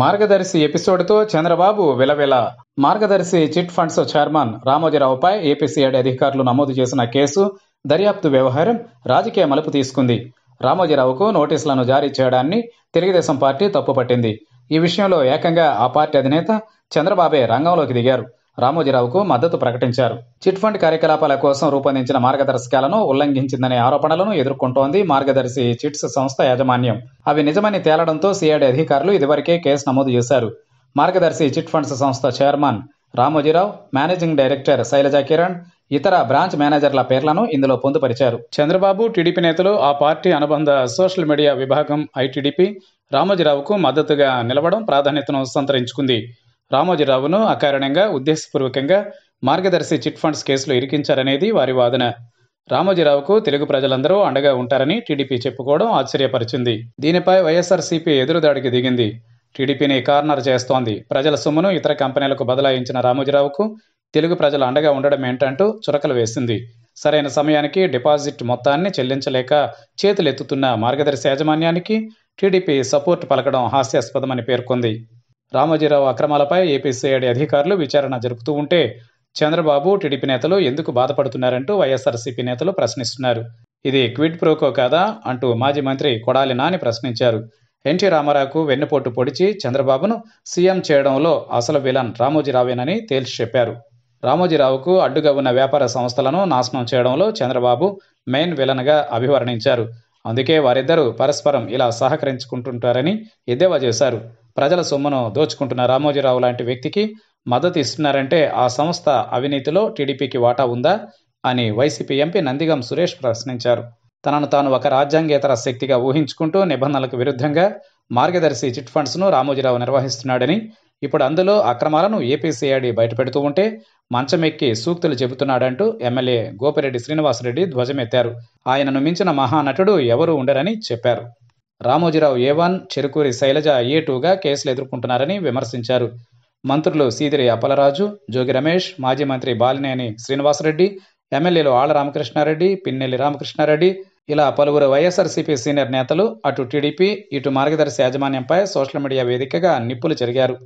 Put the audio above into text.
మార్గదర్శి ఎపిసోడ్తో చంద్రబాబు విలవిల Margadarsi chit funds chairman రామోజీరావుపై ఏపీసీఐడి అధికారులు నమోదు చేసిన కేసు దర్యాప్తు వ్యవహారం రాజకీయ మలుపు తీసుకుంది రామోజీరావుకు నోటీసులను జారీ చేయడాన్ని తెలుగుదేశం పార్టీ తప్పుపట్టింది ఈ విషయంలో ఏకంగా ఆ పార్టీ అధినేత చంద్రబాబే రంగంలోకి దిగారు రామోజీరావుకు మద్దతు ప్రకటించారు చిట్ ఫండ్ కార్యకలాపాల కోసం రూపొందించిన మార్గదర్శకాలను ఉల్లంఘించిందనే ఆరోపణలను ఎదుర్కొంటోంది మార్గదర్శి చిట్స్ సంస్థ యాజమాన్యం అవి నిజమని తేలడంతో సిఐడి అధికారులు ఇదివరకే కేసు నమోదు చేశారు మార్గదర్శి చిట్ ఫండ్స్ సంస్థ chairman Ramoji Rao managing director Shailaja Kiran ఇతర బ్రాంచ్ మేనేజర్ల పేర్లను ఇందులో పొందుపరిచారు చంద్రబాబు టీడీపీ నేతలు ఆ పార్టీ అనుబంధ సోషల్ మీడియా విభాగం ఐటీడీపీ రామోజీరావుకు మద్దతుగా నిలవడం ప్రాధాన్యతను సంతరించుకుంది రామోజీరావును అకారణంగా ఉద్దేశపూర్వకంగా మార్గదర్శి చిట్ ఫండ్స్ కేసులో ఇరికించారనేది వారి వాదన రామోజీరావుకు తెలుగు ప్రజలందరూ అండగా ఉంటారని టీడీపీ చెప్పుకోవడం ఆశ్చర్యపరిచింది దీనిపై వైఎస్ఆర్సీపీ ఎదురుదాడికి దిగింది టీడీపీని కార్నర్ చేస్తోంది ప్రజల సొమ్మును ఇతర కంపెనీలకు బదలాయించిన రామోజీరావుకు తెలుగు ప్రజలు అండగా ఉండడం ఏంటంటూ చురకలు వేసింది సరైన సమయానికి డిపాజిట్ మొత్తాన్ని చెల్లించలేక చేతులెత్తుతున్న మార్గదర్శి యాజమాన్యానికి టీడీపీ సపోర్ట్ పలకడం హాస్యాస్పదమని పేర్కొంది రామోజీరావు అక్రమాలపై ఏపీసీఐడి అధికారులు విచారణ జరుపుతూ ఉంటే చంద్రబాబు టీడీపీ నేతలు ఎందుకు బాధపడుతున్నారంటూ వైఎస్ఆర్సీపీ నేతలు ప్రశ్నిస్తున్నారు ఇది క్విడ్ ప్రోకో కాదా అంటూ మాజీ మంత్రి కొడాలి నాని ప్రశ్నించారు ఎన్టీ రామారావుకు వెన్నుపోటు పొడిచి చంద్రబాబును సీఎం చేయడంలో అసలు విలన్ రామోజీరావేనని తేల్చి చెప్పారు రామోజీరావుకు అడ్డుగా ఉన్న వ్యాపార సంస్థలను నాశనం చేయడంలో చంద్రబాబు మెయిన్ విలన్గా అభివర్ణించారు అందుకే వారిద్దరూ పరస్పరం ఇలా సహకరించుకుంటుంటారని ఎద్దేవా చేశారు ప్రజల సొమ్మును దోచుకుంటున్న రామోజీరావు లాంటి వ్యక్తికి మద్దతు ఇస్తున్నారంటే ఆ సంస్థ అవినీతిలో టీడీపీకి వాటా ఉందా అని వైసీపీ ఎంపీ నందిగం సురేష్ ప్రశ్నించారు తనను తాను ఒక రాజ్యాంగేతర శక్తిగా ఊహించుకుంటూ నిబంధనలకు విరుద్ధంగా మార్గదర్శి చిట్ ఫండ్స్ను రామోజీరావు నిర్వహిస్తున్నాడని ఇప్పుడు అందులో అక్రమాలను ఏపీసీఐడి బయటపెడుతూ ఉంటే మంచమెక్కి సూక్తులు చెబుతున్నాడంటూ ఎమ్మెల్యే గోపిరెడ్డి శ్రీనివాసరెడ్డి ధ్వజమెత్తారు ఆయనను మించిన మహానటుడు ఎవరూ ఉండరని చెప్పారు Ramoji Rao A one Cherukuri Shailaja A టూగా కేసులు ఎదుర్కొంటున్నారని విమర్శించారు మంత్రులు సీదిరి అప్పలరాజు జోగి రమేష్ మాజీ మంత్రి బాలినేని శ్రీనివాసరెడ్డి ఎమ్మెల్యేలు ఆళ్ల రామకృష్ణారెడ్డి పిన్నెల్లి రామకృష్ణారెడ్డి ఇలా పలువురు వైఎస్ఆర్సీపీ సీనియర్ నేతలు అటు టీడీపీ ఇటు మార్గదర్శి యాజమాన్యంపై సోషల్ మీడియా వేదికగా నిప్పులు జరిగారు